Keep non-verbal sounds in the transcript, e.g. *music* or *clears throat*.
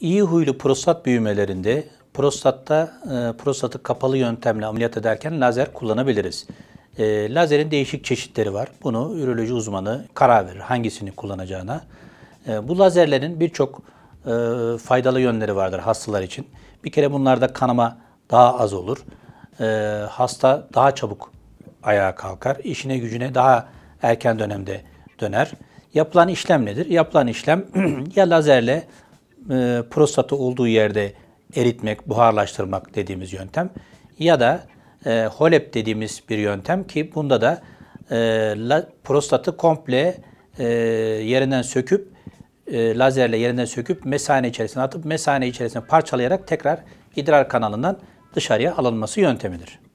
İyi huylu prostat büyümelerinde prostatta e, prostatı kapalı yöntemle ameliyat ederken lazer kullanabiliriz. E, lazerin değişik çeşitleri var. Bunu üroloji uzmanı karar verir hangisini kullanacağına. E, bu lazerlerin birçok e, faydalı yönleri vardır hastalar için. Bir kere bunlarda kanama daha az olur. E, hasta daha çabuk ayağa kalkar. İşine gücüne daha erken dönemde döner. Yapılan işlem nedir? Yapılan işlem *clears throat* ya lazerle e, prostatı olduğu yerde eritmek, buharlaştırmak dediğimiz yöntem ya da e, HOLEP dediğimiz bir yöntem ki bunda da e, la, prostatı komple e, yerinden söküp e, lazerle yerinden söküp mesane içerisine atıp mesane içerisine parçalayarak tekrar idrar kanalından dışarıya alınması yöntemidir.